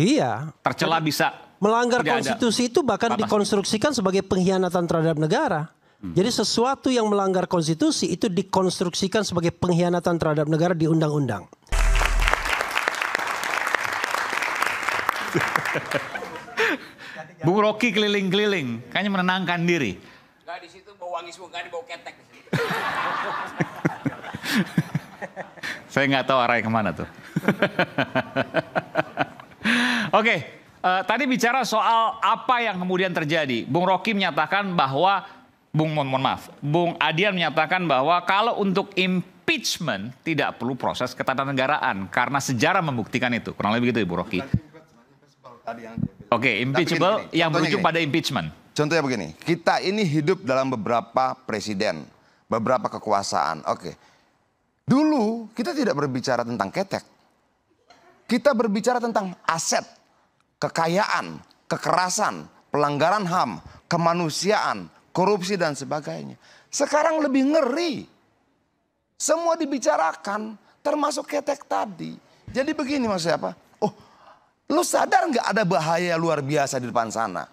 Iya. Tercela bisa melanggar konstitusi ada. itu bahkan Bapak. dikonstruksikan sebagai pengkhianatan terhadap negara. Hmm. Jadi sesuatu yang melanggar konstitusi itu dikonstruksikan sebagai pengkhianatan terhadap negara di undang-undang. Bung Rocky keliling-keliling, kayaknya menenangkan diri. Enggak di situ bau wangi semua, enggak bau ketek Saya nggak tahu arahnya kemana tuh. Oke, uh, tadi bicara soal apa yang kemudian terjadi. Bung Rocky menyatakan bahwa Bung mohon maaf, Bung Adian menyatakan bahwa kalau untuk impeachment tidak perlu proses ketatanegaraan karena sejarah membuktikan itu. Kurang lebih begitu Ibu ya, Rocky. Oke, okay, impeachable gini, yang berujung pada impeachment. Contohnya begini, kita ini hidup dalam beberapa presiden, beberapa kekuasaan. Oke. Okay. Dulu kita tidak berbicara tentang ketek. Kita berbicara tentang aset kekayaan, kekerasan, pelanggaran HAM, kemanusiaan, korupsi dan sebagainya. Sekarang lebih ngeri. Semua dibicarakan termasuk ketek tadi. Jadi begini mas siapa? Oh lu sadar nggak ada bahaya luar biasa di depan sana?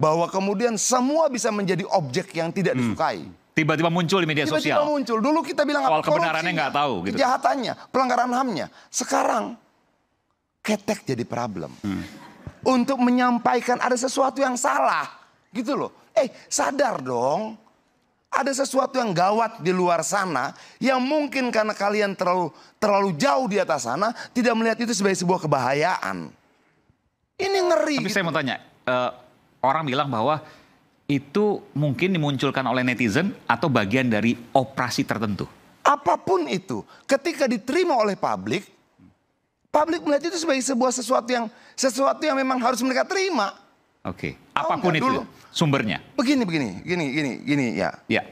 Bahwa kemudian semua bisa menjadi objek yang tidak hmm. disukai. Hmm. Tiba-tiba muncul di media Tiba-tiba sosial. Tiba-tiba muncul. Dulu kita bilang Soal apa? kebenarannya nggak tahu. Gitu. Kejahatannya, pelanggaran HAM-nya. Sekarang ketek jadi problem. Hmm untuk menyampaikan ada sesuatu yang salah. Gitu loh. Eh sadar dong. Ada sesuatu yang gawat di luar sana yang mungkin karena kalian terlalu terlalu jauh di atas sana tidak melihat itu sebagai sebuah kebahayaan. Ini ngeri. Tapi gitu. saya mau tanya, uh, orang bilang bahwa itu mungkin dimunculkan oleh netizen atau bagian dari operasi tertentu. Apapun itu, ketika diterima oleh publik, Publik melihat itu sebagai sebuah sesuatu yang sesuatu yang memang harus mereka terima. Oke. Okay. Apapun itu dulu, sumbernya. Begini begini, gini gini gini ya. Ya.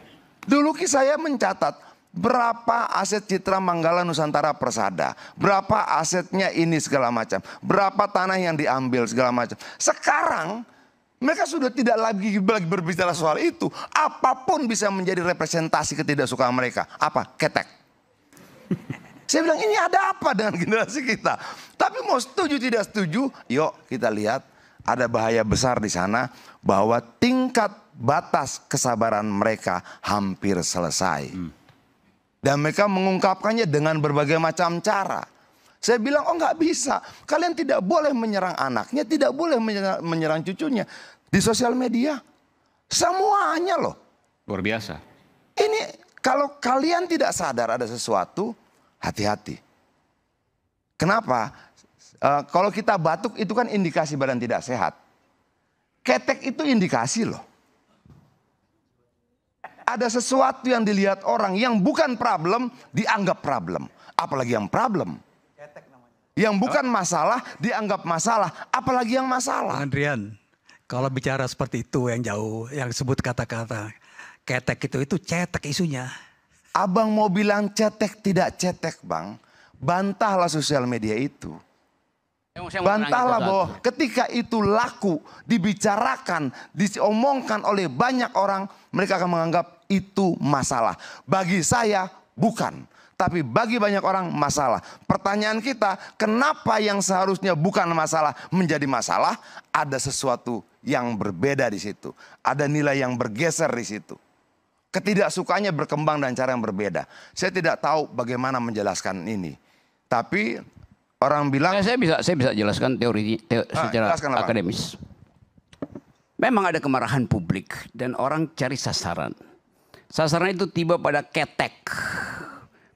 Dulu saya mencatat Berapa aset Citra Manggala Nusantara Persada? Berapa asetnya ini segala macam? Berapa tanah yang diambil segala macam? Sekarang mereka sudah tidak lagi, lagi berbicara soal itu. Apapun bisa menjadi representasi ketidaksukaan mereka. Apa? Ketek. Saya bilang ini ada apa dengan generasi kita. Tapi mau setuju tidak setuju, yuk kita lihat ada bahaya besar di sana bahwa tingkat batas kesabaran mereka hampir selesai. Dan mereka mengungkapkannya dengan berbagai macam cara. Saya bilang, oh nggak bisa. Kalian tidak boleh menyerang anaknya, tidak boleh menyerang, menyerang cucunya. Di sosial media, semuanya loh. Luar biasa. Ini kalau kalian tidak sadar ada sesuatu, hati-hati. Kenapa? E, kalau kita batuk itu kan indikasi badan tidak sehat. Ketek itu indikasi loh. Ada sesuatu yang dilihat orang yang bukan problem dianggap problem. Apalagi yang problem. Ketek namanya. Yang bukan masalah dianggap masalah. Apalagi yang masalah. Andrian, kalau bicara seperti itu yang jauh, yang sebut kata-kata. Ketek itu, itu cetek isunya. Abang mau bilang cetek tidak cetek bang. Bantahlah sosial media itu. Bantahlah bahwa ketika itu laku, dibicarakan, diomongkan oleh banyak orang, mereka akan menganggap itu masalah. Bagi saya bukan, tapi bagi banyak orang masalah. Pertanyaan kita, kenapa yang seharusnya bukan masalah menjadi masalah? Ada sesuatu yang berbeda di situ, ada nilai yang bergeser di situ. Ketidaksukanya berkembang dan cara yang berbeda. Saya tidak tahu bagaimana menjelaskan ini. Tapi orang bilang saya, saya bisa saya bisa jelaskan teori teo, ah, secara akademis. Memang ada kemarahan publik dan orang cari sasaran. Sasaran itu tiba pada ketek.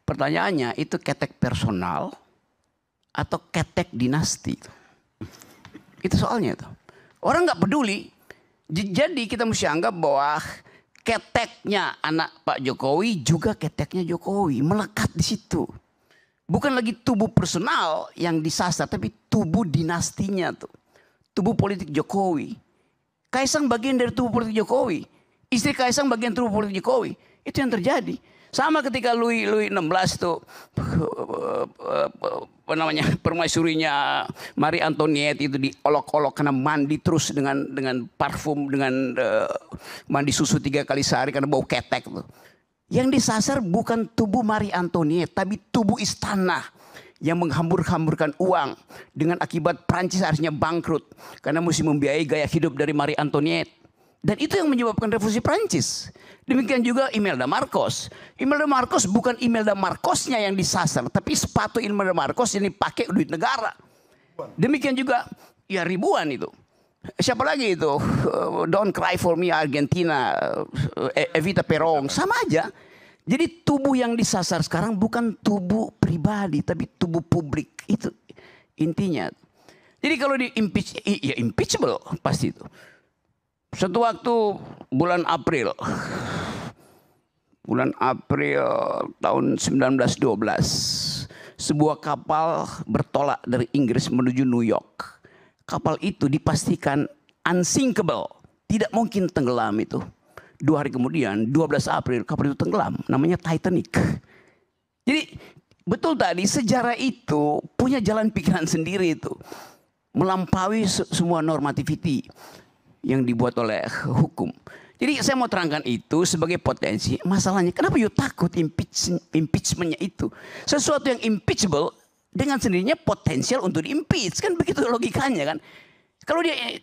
Pertanyaannya itu ketek personal atau ketek dinasti? Itu soalnya itu. Orang nggak peduli. Jadi kita mesti anggap bahwa keteknya anak Pak Jokowi juga keteknya Jokowi melekat di situ. Bukan lagi tubuh personal yang disasar tapi tubuh dinastinya tuh. Tubuh politik Jokowi. Kaisang bagian dari tubuh politik Jokowi. Istri Kaisang bagian tubuh politik Jokowi. Itu yang terjadi. Sama ketika Louis Louis 16 itu, apa namanya permaisurinya Marie Antoinette itu diolok-olok karena mandi terus dengan dengan parfum dengan eh, mandi susu tiga kali sehari karena bau ketek tuh. Yang disasar bukan tubuh Marie Antoinette tapi tubuh istana yang menghambur-hamburkan uang dengan akibat Prancis harusnya bangkrut karena mesti membiayai gaya hidup dari Marie Antoinette. Dan itu yang menyebabkan revolusi Prancis. Demikian juga Imelda Marcos. Imelda Marcos bukan Imelda Marcosnya yang disasar, tapi sepatu Imelda Marcos ini pakai duit negara. Demikian juga ya ribuan itu. Siapa lagi itu? Don't cry for me Argentina, eh, eh, Evita Peron. sama aja. Jadi tubuh yang disasar sekarang bukan tubuh pribadi, tapi tubuh publik itu intinya. Jadi kalau di impeach, ya impeachable pasti itu. Suatu waktu bulan April, bulan April tahun 1912, sebuah kapal bertolak dari Inggris menuju New York. Kapal itu dipastikan unsinkable, tidak mungkin tenggelam itu. Dua hari kemudian, 12 April, kapal itu tenggelam, namanya Titanic. Jadi betul tadi sejarah itu punya jalan pikiran sendiri itu. Melampaui semua normativity yang dibuat oleh hukum. Jadi saya mau terangkan itu sebagai potensi. Masalahnya kenapa you takut impeach, impeachmentnya itu? Sesuatu yang impeachable dengan sendirinya potensial untuk impeach Kan begitu logikanya kan. Kalau dia eh,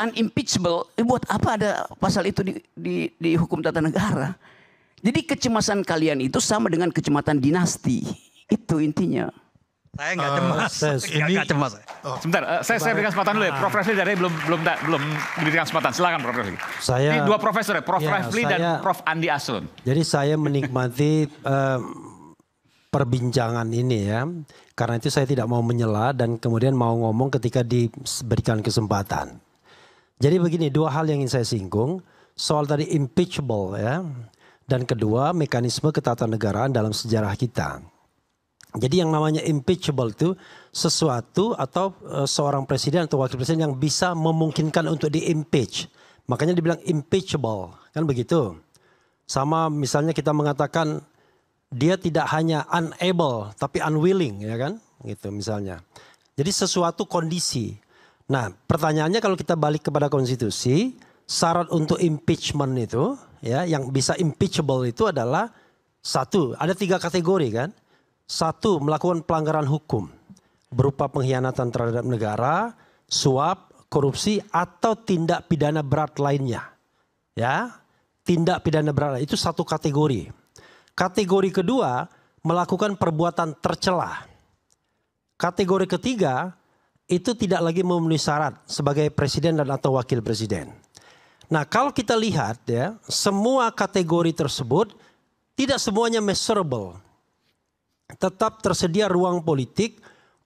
unimpeachable, eh, buat apa ada pasal itu di, di, di hukum tata negara? Jadi kecemasan kalian itu sama dengan kecematan dinasti. Itu intinya. Saya nggak eh, cemas. Uh, ini nggak cemas. Oh. Sebentar, uh, saya, saya berikan kesempatan dulu ya. Prof Refli dari belum belum tak, belum diberikan kesempatan. Silakan Prof Refli. Saya ini dua profesor ya, Prof ya, Refli dan Prof Andi Asun. Jadi saya menikmati uh, perbincangan ini ya. Karena itu saya tidak mau menyela dan kemudian mau ngomong ketika diberikan kesempatan. Jadi begini, dua hal yang ingin saya singgung. Soal tadi impeachable ya. Dan kedua, mekanisme ketatanegaraan dalam sejarah kita. Jadi yang namanya impeachable itu sesuatu atau e, seorang presiden atau wakil presiden yang bisa memungkinkan untuk di impeach. Makanya dibilang impeachable, kan begitu. Sama misalnya kita mengatakan dia tidak hanya unable tapi unwilling ya kan? Gitu misalnya. Jadi sesuatu kondisi. Nah, pertanyaannya kalau kita balik kepada konstitusi, syarat untuk impeachment itu ya yang bisa impeachable itu adalah satu, ada tiga kategori kan? Satu, melakukan pelanggaran hukum berupa pengkhianatan terhadap negara, suap, korupsi atau tindak pidana berat lainnya. Ya, tindak pidana berat itu satu kategori. Kategori kedua, melakukan perbuatan tercela. Kategori ketiga, itu tidak lagi memenuhi syarat sebagai presiden dan atau wakil presiden. Nah, kalau kita lihat ya, semua kategori tersebut tidak semuanya measurable, tetap tersedia ruang politik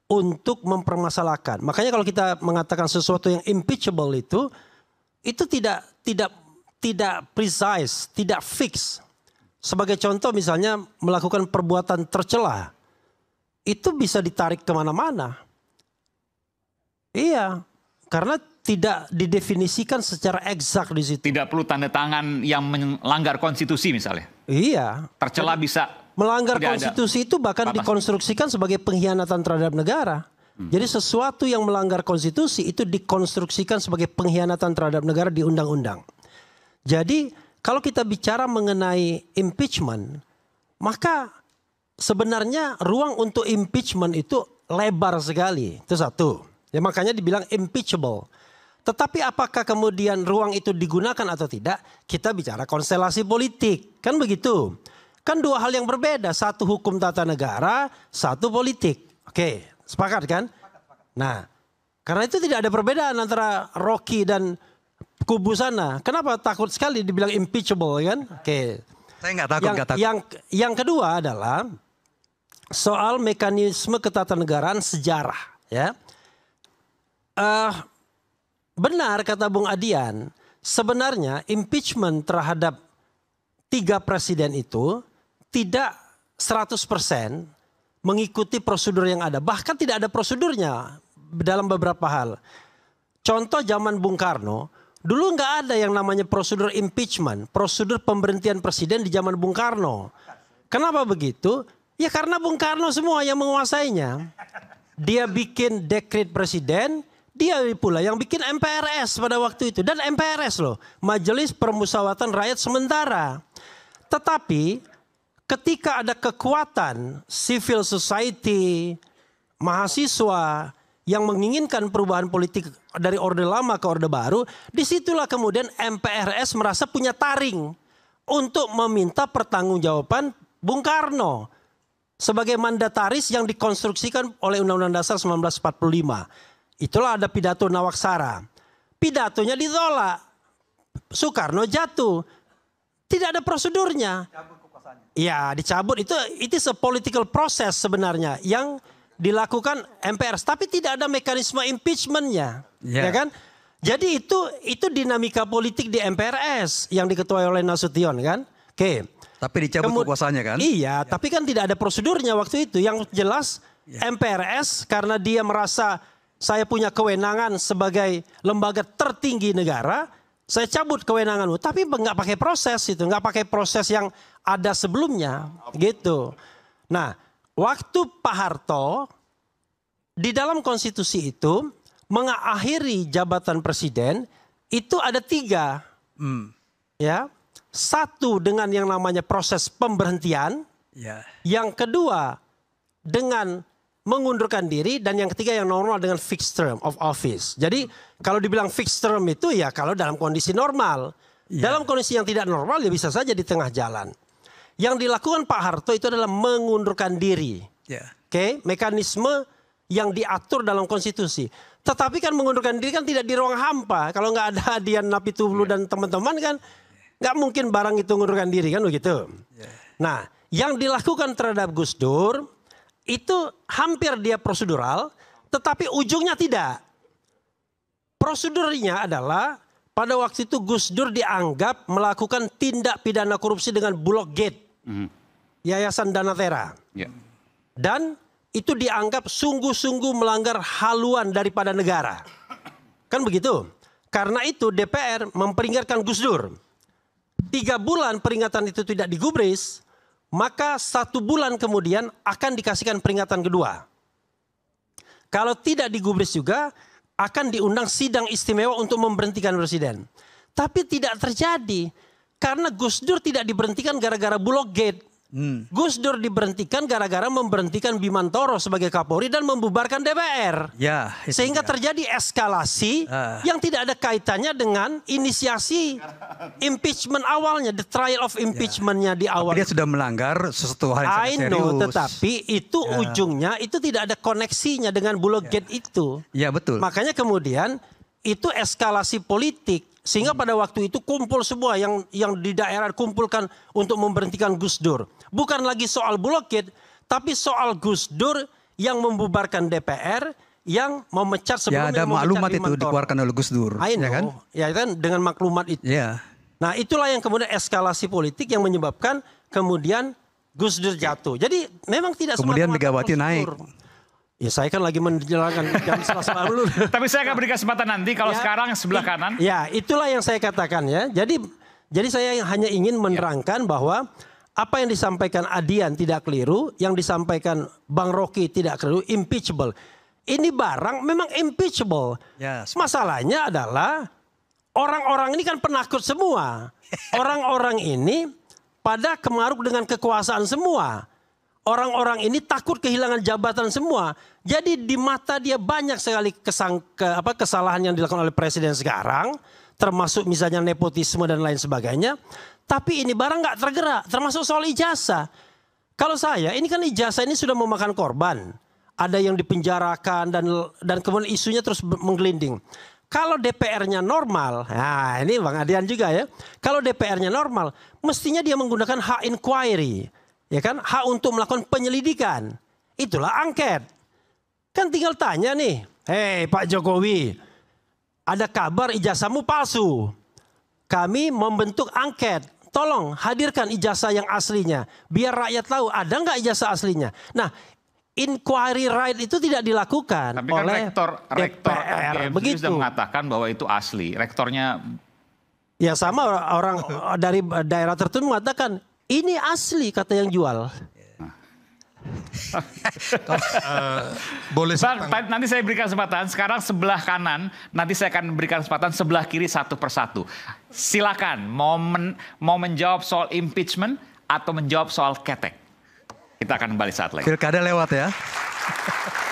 untuk mempermasalahkan. Makanya kalau kita mengatakan sesuatu yang impeachable itu itu tidak tidak tidak precise, tidak fix. Sebagai contoh misalnya melakukan perbuatan tercela itu bisa ditarik kemana-mana. Iya, karena tidak didefinisikan secara eksak di situ. Tidak perlu tanda tangan yang melanggar konstitusi misalnya. Iya. Tercela bisa Melanggar tidak konstitusi ada. itu bahkan dikonstruksikan sebagai pengkhianatan terhadap negara. Hmm. Jadi sesuatu yang melanggar konstitusi itu dikonstruksikan sebagai pengkhianatan terhadap negara di undang-undang. Jadi kalau kita bicara mengenai impeachment, maka sebenarnya ruang untuk impeachment itu lebar sekali. Itu satu. Ya makanya dibilang impeachable. Tetapi apakah kemudian ruang itu digunakan atau tidak? Kita bicara konstelasi politik, kan begitu. Kan dua hal yang berbeda. Satu hukum tata negara, satu politik. Oke, sepakat kan? Nah, karena itu tidak ada perbedaan antara Rocky dan kubu sana. Kenapa takut sekali dibilang impeachable kan? Oke. Saya nggak takut, yang, nggak takut. Yang, yang kedua adalah soal mekanisme ketatanegaraan sejarah. Ya, uh, benar kata Bung Adian, sebenarnya impeachment terhadap tiga presiden itu tidak 100% mengikuti prosedur yang ada. Bahkan tidak ada prosedurnya dalam beberapa hal. Contoh zaman Bung Karno, dulu nggak ada yang namanya prosedur impeachment, prosedur pemberhentian presiden di zaman Bung Karno. Kenapa begitu? Ya karena Bung Karno semua yang menguasainya. Dia bikin dekret presiden, dia pula yang bikin MPRS pada waktu itu. Dan MPRS loh, Majelis Permusawatan Rakyat Sementara. Tetapi ketika ada kekuatan civil society, mahasiswa yang menginginkan perubahan politik dari orde lama ke orde baru, disitulah kemudian MPRS merasa punya taring untuk meminta pertanggungjawaban Bung Karno sebagai mandataris yang dikonstruksikan oleh Undang-Undang Dasar 1945. Itulah ada pidato Nawaksara. Pidatonya ditolak. Soekarno jatuh. Tidak ada prosedurnya. Ya, dicabut itu itu se political process sebenarnya yang dilakukan MPR, tapi tidak ada mekanisme impeachmentnya, yeah. ya kan? Jadi itu itu dinamika politik di MPRS yang diketuai oleh Nasution kan? Oke. Tapi dicabut Kemud kekuasaannya kan? Iya, yeah. tapi kan tidak ada prosedurnya waktu itu. Yang jelas yeah. MPRS karena dia merasa saya punya kewenangan sebagai lembaga tertinggi negara, saya cabut kewenanganmu, tapi nggak pakai proses itu, nggak pakai proses yang ada sebelumnya, gitu. Nah, waktu Pak Harto di dalam konstitusi itu mengakhiri jabatan presiden itu ada tiga, hmm. ya. Satu dengan yang namanya proses pemberhentian, yeah. yang kedua dengan mengundurkan diri dan yang ketiga yang normal dengan fixed term of office. Jadi kalau dibilang fixed term itu ya kalau dalam kondisi normal. Yeah. Dalam kondisi yang tidak normal ya bisa saja di tengah jalan. Yang dilakukan Pak Harto itu adalah mengundurkan diri. Yeah. Oke, okay? mekanisme yang diatur dalam konstitusi. Tetapi kan mengundurkan diri kan tidak di ruang hampa. Kalau nggak ada Dian Napitupulu yeah. dan teman-teman kan nggak mungkin barang itu mengundurkan diri kan begitu. Yeah. Nah, yang dilakukan terhadap Gus Dur itu hampir dia prosedural, tetapi ujungnya tidak. Prosedurnya adalah pada waktu itu Gus Dur dianggap melakukan tindak pidana korupsi dengan Bulog Gate, mhm. Yayasan Danatera. Yeah. Dan itu dianggap sungguh-sungguh melanggar haluan daripada negara. Kan begitu? Karena itu DPR memperingatkan Gus Dur. Tiga bulan peringatan itu tidak digubris, maka satu bulan kemudian akan dikasihkan peringatan kedua. Kalau tidak digubris juga, akan diundang sidang istimewa untuk memberhentikan presiden. Tapi tidak terjadi karena Gus Dur tidak diberhentikan gara-gara Bulog Gate. Hmm. Gus Dur diberhentikan gara-gara memberhentikan Bimantoro sebagai Kapolri dan membubarkan DPR. Ya, sehingga ya. terjadi eskalasi uh. yang tidak ada kaitannya dengan inisiasi impeachment awalnya, the trial of impeachmentnya ya. di awal. Tapi dia sudah melanggar sesuatu hal yang I serius. know, tetapi itu ya. ujungnya itu tidak ada koneksinya dengan Bulogate ya. itu. Ya betul. Makanya kemudian itu eskalasi politik sehingga pada waktu itu kumpul semua yang yang di daerah kumpulkan untuk memberhentikan Gus Dur. Bukan lagi soal Bulogit, tapi soal Gus Dur yang membubarkan DPR, yang memecat ya, sebelumnya. Ya ada maklumat itu dikeluarkan oleh Gus Dur. Ya kan? Ya kan dengan maklumat itu. Ya. Nah itulah yang kemudian eskalasi politik yang menyebabkan kemudian Gus Dur jatuh. Jadi memang tidak kemudian Megawati naik. Ya saya kan lagi menjelaskan jam selasa lalu. Tapi saya akan berikan kesempatan nanti kalau ya, sekarang sebelah kanan. Ya, itulah yang saya katakan ya. Jadi jadi saya hanya ingin ya. menerangkan ya. bahwa apa yang disampaikan Adian tidak keliru, yang disampaikan Bang Rocky tidak keliru, impeachable. Ini barang memang impeachable. Yes. Ya, Masalahnya adalah orang-orang ini kan penakut semua. Orang-orang ini pada kemaruk dengan kekuasaan semua orang-orang ini takut kehilangan jabatan semua. Jadi di mata dia banyak sekali kesang, ke, apa, kesalahan yang dilakukan oleh presiden sekarang, termasuk misalnya nepotisme dan lain sebagainya. Tapi ini barang gak tergerak, termasuk soal ijazah. Kalau saya, ini kan ijazah ini sudah memakan korban. Ada yang dipenjarakan dan dan kemudian isunya terus menggelinding. Kalau DPR-nya normal, nah ini Bang Adian juga ya. Kalau DPR-nya normal, mestinya dia menggunakan hak inquiry Ya kan? Hak untuk melakukan penyelidikan. Itulah angket. Kan tinggal tanya nih. Hei Pak Jokowi, ada kabar ijazahmu palsu. Kami membentuk angket. Tolong hadirkan ijazah yang aslinya. Biar rakyat tahu ada nggak ijazah aslinya. Nah inquiry right itu tidak dilakukan Tapi kan oleh rektor, rektor DPR. Begitu. Sudah mengatakan bahwa itu asli. Rektornya Ya sama orang dari daerah tertentu mengatakan ini asli kata yang jual. boleh Bang, nanti saya berikan kesempatan. Sekarang sebelah kanan, nanti saya akan berikan kesempatan sebelah kiri satu persatu. Silakan mau men, mau menjawab soal impeachment atau menjawab soal ketek. Kita akan kembali saat lagi. Pilkada lewat ya.